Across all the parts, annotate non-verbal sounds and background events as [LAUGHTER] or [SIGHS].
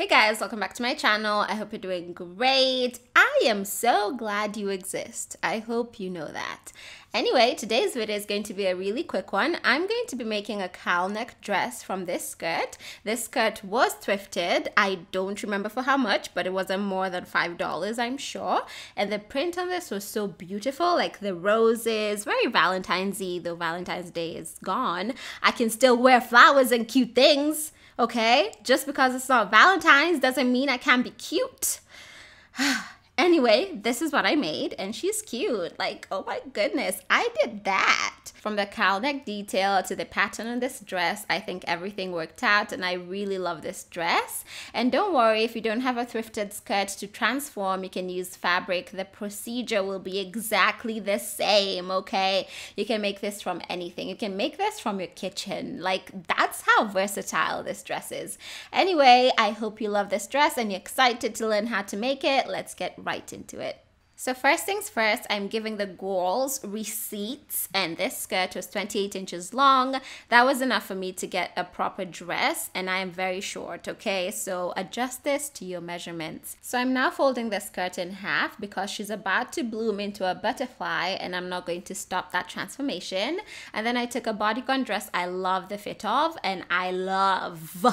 Hey guys, welcome back to my channel. I hope you're doing great. I am so glad you exist. I hope you know that. Anyway, today's video is going to be a really quick one. I'm going to be making a cowl neck dress from this skirt. This skirt was thrifted. I don't remember for how much, but it wasn't more than $5, I'm sure. And the print on this was so beautiful, like the roses, very Valentine's-y, though Valentine's Day is gone. I can still wear flowers and cute things. Okay? Just because it's not Valentine's doesn't mean I can't be cute. [SIGHS] Anyway, this is what I made and she's cute. Like, oh my goodness, I did that. From the cowl neck detail to the pattern on this dress, I think everything worked out and I really love this dress. And don't worry, if you don't have a thrifted skirt to transform, you can use fabric. The procedure will be exactly the same, okay? You can make this from anything. You can make this from your kitchen. Like, that's how versatile this dress is. Anyway, I hope you love this dress and you're excited to learn how to make it. Let's get right right into it. So first things first, I'm giving the girls receipts and this skirt was 28 inches long. That was enough for me to get a proper dress and I am very short, okay? So adjust this to your measurements. So I'm now folding the skirt in half because she's about to bloom into a butterfly and I'm not going to stop that transformation. And then I took a bodycon dress I love the fit of and I love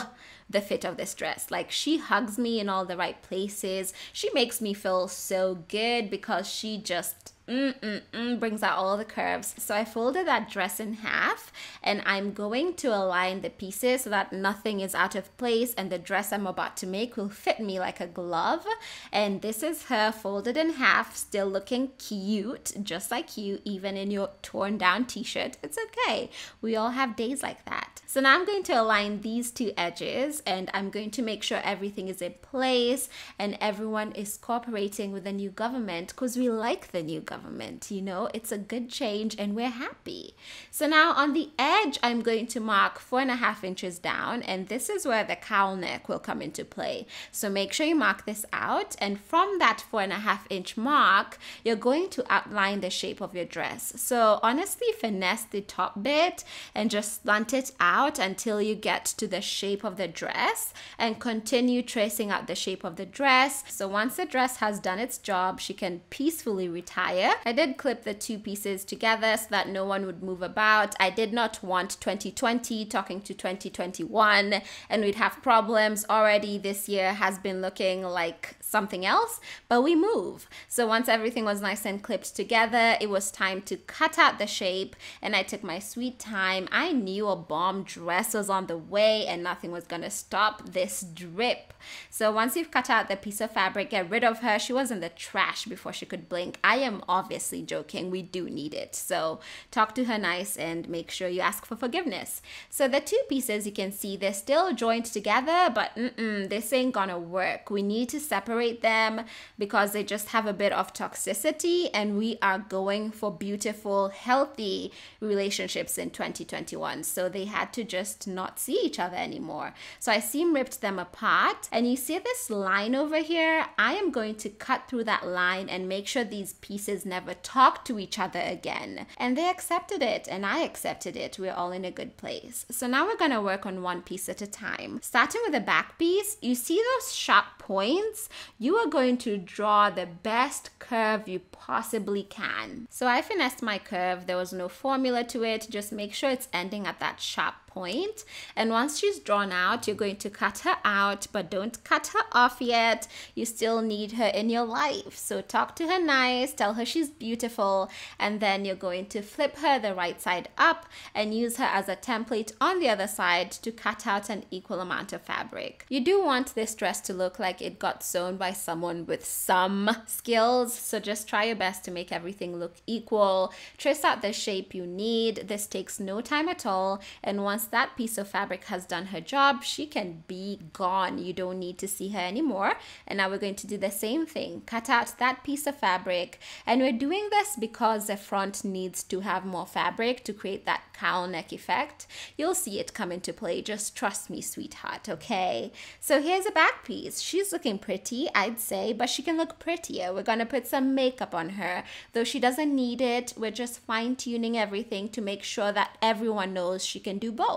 the fit of this dress. Like she hugs me in all the right places. She makes me feel so good because she just mm-mm-mm brings out all the curves. So I folded that dress in half and I'm going to align the pieces so that nothing is out of place and the dress I'm about to make will fit me like a glove. And this is her folded in half, still looking cute, just like you, even in your torn down t-shirt. It's okay. We all have days like that. So now I'm going to align these two edges and I'm going to make sure everything is in place and everyone is cooperating with the new government because we like the new government government. You know, it's a good change and we're happy. So now on the edge, I'm going to mark four and a half inches down and this is where the cowl neck will come into play. So make sure you mark this out and from that four and a half inch mark, you're going to outline the shape of your dress. So honestly, finesse the top bit and just slant it out until you get to the shape of the dress and continue tracing out the shape of the dress. So once the dress has done its job, she can peacefully retire here. I did clip the two pieces together so that no one would move about. I did not want 2020 talking to 2021 and we'd have problems already this year has been looking like something else, but we move. So once everything was nice and clipped together, it was time to cut out the shape and I took my sweet time. I knew a bomb dress was on the way and nothing was gonna stop this drip. So once you've cut out the piece of fabric, get rid of her. She was in the trash before she could blink. I am obviously joking. We do need it. So talk to her nice and make sure you ask for forgiveness. So the two pieces, you can see they're still joined together, but mm-mm, this ain't gonna work. We need to separate them because they just have a bit of toxicity and we are going for beautiful, healthy relationships in 2021. So they had to just not see each other anymore. So I seam ripped them apart and you see this line over here? I am going to cut through that line and make sure these pieces never talk to each other again. And they accepted it, and I accepted it. We're all in a good place. So now we're gonna work on one piece at a time. Starting with the back piece, you see those sharp points? You are going to draw the best curve you possibly can. So I finessed my curve. There was no formula to it. Just make sure it's ending at that sharp point. And once she's drawn out, you're going to cut her out, but don't cut her off yet. You still need her in your life. So talk to her nice, tell her she's beautiful, and then you're going to flip her the right side up and use her as a template on the other side to cut out an equal amount of fabric. You do want this dress to look like it got sewn by someone with some skills, so just try your best to make everything look equal. Trace out the shape you need. This takes no time at all, and once that piece of fabric has done her job, she can be gone. You don't need to see her anymore. And now we're going to do the same thing. Cut out that piece of fabric. And we're doing this because the front needs to have more fabric to create that cowl neck effect. You'll see it come into play. Just trust me, sweetheart, okay? So here's a back piece. She's looking pretty, I'd say, but she can look prettier. We're going to put some makeup on her. Though she doesn't need it, we're just fine-tuning everything to make sure that everyone knows she can do both.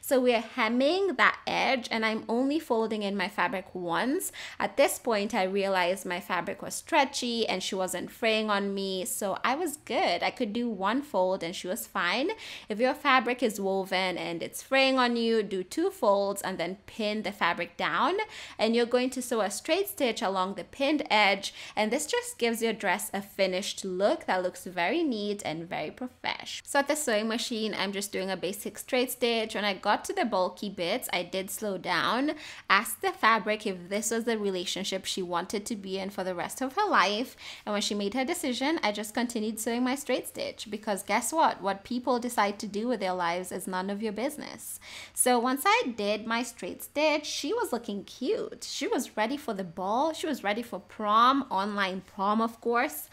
So we're hemming that edge and I'm only folding in my fabric once. At this point, I realized my fabric was stretchy and she wasn't fraying on me. So I was good. I could do one fold and she was fine. If your fabric is woven and it's fraying on you, do two folds and then pin the fabric down. And you're going to sew a straight stitch along the pinned edge. And this just gives your dress a finished look that looks very neat and very professional. So at the sewing machine, I'm just doing a basic straight stitch stitch. When I got to the bulky bits, I did slow down, asked the fabric if this was the relationship she wanted to be in for the rest of her life. And when she made her decision, I just continued sewing my straight stitch because guess what? What people decide to do with their lives is none of your business. So once I did my straight stitch, she was looking cute. She was ready for the ball. She was ready for prom, online prom, of course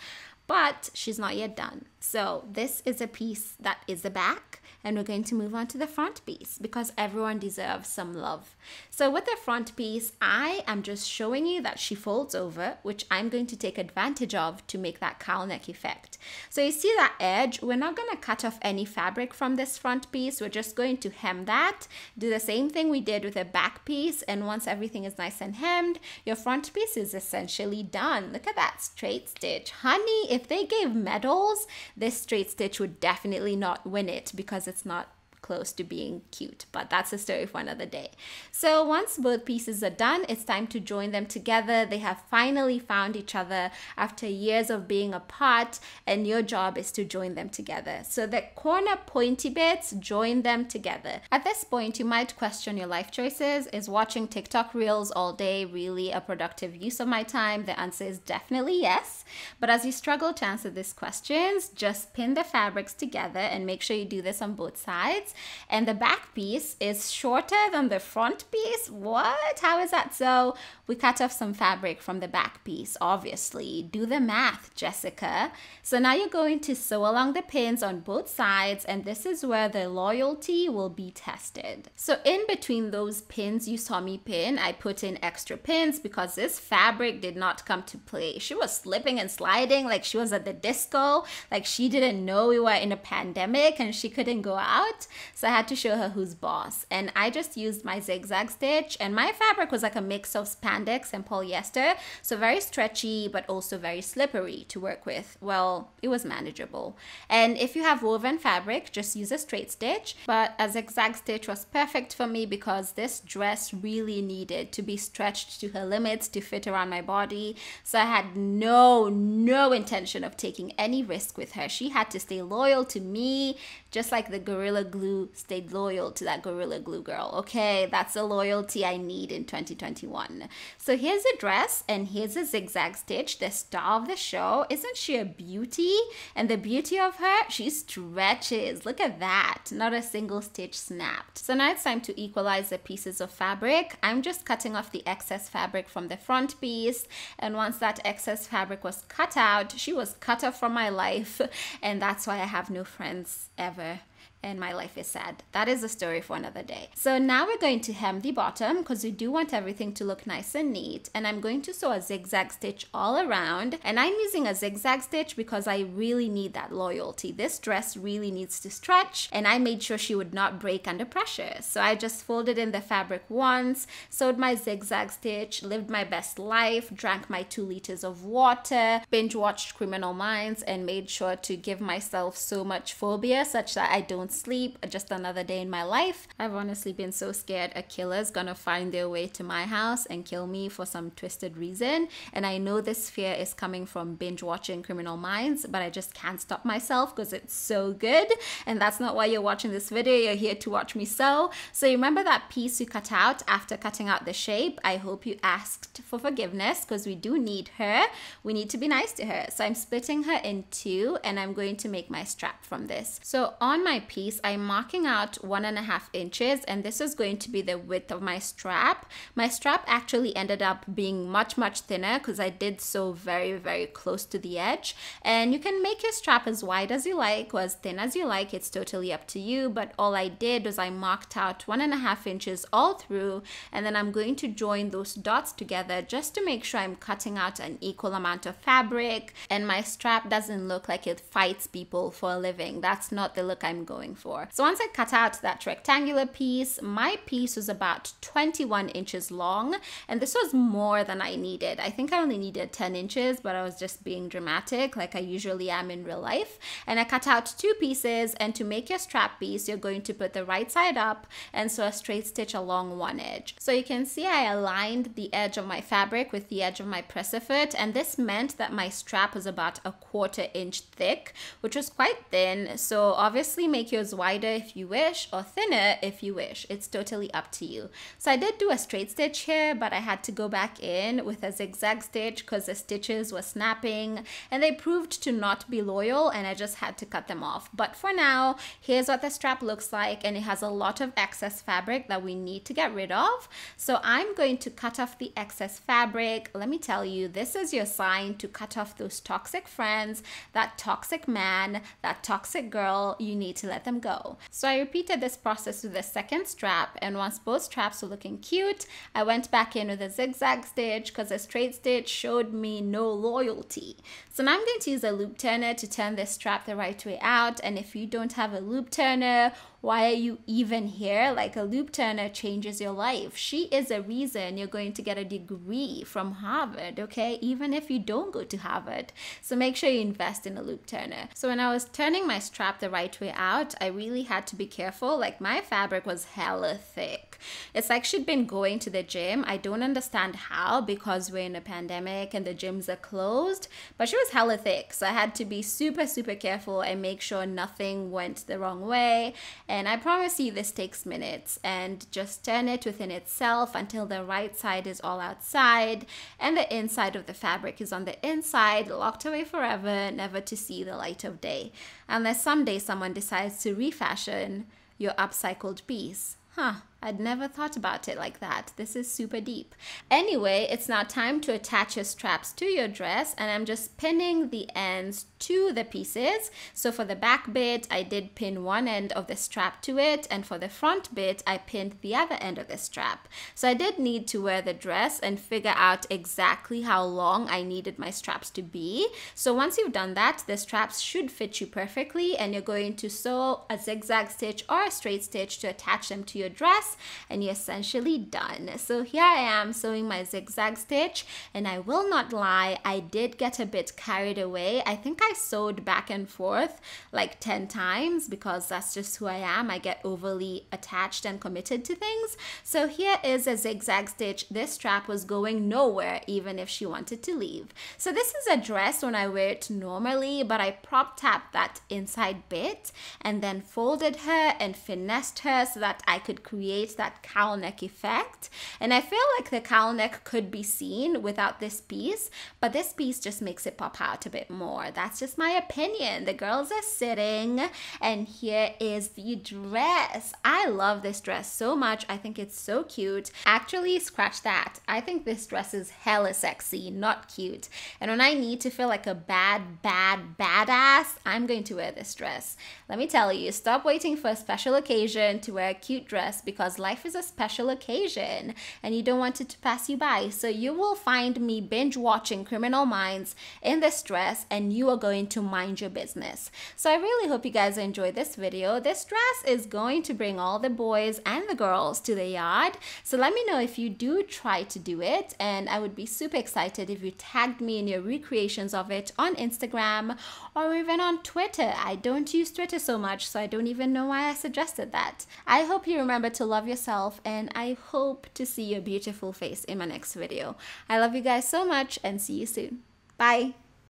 but she's not yet done. So this is a piece that is the back and we're going to move on to the front piece because everyone deserves some love. So with the front piece, I am just showing you that she folds over, which I'm going to take advantage of to make that cowl neck effect. So you see that edge, we're not gonna cut off any fabric from this front piece, we're just going to hem that, do the same thing we did with the back piece, and once everything is nice and hemmed, your front piece is essentially done. Look at that straight stitch. Honey, if they gave medals, this straight stitch would definitely not win it because it's not close to being cute, but that's a story for another day. So once both pieces are done, it's time to join them together. They have finally found each other after years of being apart, and your job is to join them together. So the corner pointy bits, join them together. At this point, you might question your life choices. Is watching TikTok reels all day really a productive use of my time? The answer is definitely yes. But as you struggle to answer these questions, just pin the fabrics together and make sure you do this on both sides and the back piece is shorter than the front piece. What? How is that so? We cut off some fabric from the back piece, obviously. Do the math, Jessica. So now you're going to sew along the pins on both sides and this is where the loyalty will be tested. So in between those pins you saw me pin, I put in extra pins because this fabric did not come to play. She was slipping and sliding like she was at the disco, like she didn't know we were in a pandemic and she couldn't go out. So I had to show her who's boss. And I just used my zigzag stitch and my fabric was like a mix of spandex and polyester. So very stretchy, but also very slippery to work with. Well, it was manageable. And if you have woven fabric, just use a straight stitch. But a zigzag stitch was perfect for me because this dress really needed to be stretched to her limits to fit around my body. So I had no, no intention of taking any risk with her. She had to stay loyal to me, just like the Gorilla Glue glue stayed loyal to that Gorilla Glue girl. Okay, that's the loyalty I need in 2021. So here's a dress and here's a zigzag stitch, the star of the show. Isn't she a beauty? And the beauty of her, she stretches. Look at that. Not a single stitch snapped. So now it's time to equalize the pieces of fabric. I'm just cutting off the excess fabric from the front piece. And once that excess fabric was cut out, she was cut off from my life. [LAUGHS] And that's why I have no friends ever and my life is sad. That is a story for another day. So now we're going to hem the bottom because we do want everything to look nice and neat and I'm going to sew a zigzag stitch all around and I'm using a zigzag stitch because I really need that loyalty. This dress really needs to stretch and I made sure she would not break under pressure. So I just folded in the fabric once, sewed my zigzag stitch, lived my best life, drank my two liters of water, binge watched Criminal Minds and made sure to give myself so much phobia such that I don't don't sleep, uh, just another day in my life. I've honestly been so scared a killer's gonna find their way to my house and kill me for some twisted reason. And I know this fear is coming from binge watching Criminal Minds, but I just can't stop myself because it's so good. And that's not why you're watching this video, you're here to watch me sew. So remember that piece you cut out after cutting out the shape? I hope you asked for forgiveness because we do need her. We need to be nice to her. So I'm splitting her in two and I'm going to make my strap from this. So on my my piece, I'm marking out one and a half inches and this is going to be the width of my strap. My strap actually ended up being much, much thinner because I did sew very, very close to the edge. And you can make your strap as wide as you like or as thin as you like. It's totally up to you. But all I did was I marked out one and a half inches all through and then I'm going to join those dots together just to make sure I'm cutting out an equal amount of fabric and my strap doesn't look like it fights people for a living. That's not the look I'm going for. So once I cut out that rectangular piece, my piece was about 21 inches long and this was more than I needed. I think I only needed 10 inches, but I was just being dramatic like I usually am in real life. And I cut out two pieces and to make your strap piece, you're going to put the right side up and sew a straight stitch along one edge. So you can see I aligned the edge of my fabric with the edge of my pressifit and this meant that my strap was about a quarter inch thick, which was quite thin. So obviously make yours wider if you wish or thinner if you wish. It's totally up to you. So I did do a straight stitch here, but I had to go back in with a zigzag stitch because the stitches were snapping and they proved to not be loyal and I just had to cut them off. But for now, here's what the strap looks like and it has a lot of excess fabric that we need to get rid of. So I'm going to cut off the excess fabric. Let me tell you, this is your sign to cut off those toxic friends, that toxic man, that toxic girl you need to let them go. So I repeated this process with the second strap and once both straps were looking cute, I went back in with a zigzag stitch because a straight stitch showed me no loyalty. So now I'm going to use a loop turner to turn this strap the right way out and if you don't have a loop turner why are you even here? Like a loop turner changes your life. She is a reason you're going to get a degree from Harvard, okay? Even if you don't go to Harvard. So make sure you invest in a loop turner. So when I was turning my strap the right way out, I really had to be careful. Like my fabric was hella thick. It's like she'd been going to the gym. I don't understand how because we're in a pandemic and the gyms are closed, but she was hella thick. So I had to be super, super careful and make sure nothing went the wrong way and I promise you this takes minutes and just turn it within itself until the right side is all outside and the inside of the fabric is on the inside, locked away forever, never to see the light of day. Unless someday someone decides to refashion your upcycled piece. Huh. I'd never thought about it like that. This is super deep. Anyway, it's now time to attach your straps to your dress and I'm just pinning the ends to the pieces. So for the back bit, I did pin one end of the strap to it and for the front bit, I pinned the other end of the strap. So I did need to wear the dress and figure out exactly how long I needed my straps to be. So once you've done that, the straps should fit you perfectly and you're going to sew a zigzag stitch or a straight stitch to attach them to your dress and you're essentially done. So here I am sewing my zigzag stitch and I will not lie, I did get a bit carried away. I think I sewed back and forth like 10 times because that's just who I am. I get overly attached and committed to things. So here is a zigzag stitch. This strap was going nowhere even if she wanted to leave. So this is a dress when I wear it normally, but I prop tapped that inside bit and then folded her and finessed her so that I could create creates that cowl neck effect. And I feel like the cowl neck could be seen without this piece, but this piece just makes it pop out a bit more. That's just my opinion. The girls are sitting and here is the dress. I love this dress so much. I think it's so cute. Actually, scratch that. I think this dress is hella sexy, not cute. And when I need to feel like a bad, bad, badass, I'm going to wear this dress. Let me tell you, stop waiting for a special occasion to wear a cute dress because because life is a special occasion and you don't want it to pass you by. So you will find me binge watching Criminal Minds in this dress and you are going to mind your business. So I really hope you guys enjoyed this video. This dress is going to bring all the boys and the girls to the yard. So let me know if you do try to do it and I would be super excited if you tagged me in your recreations of it on Instagram or even on Twitter. I don't use Twitter so much so I don't even know why I suggested that. I hope you remember to love love yourself, and I hope to see your beautiful face in my next video. I love you guys so much and see you soon. Bye.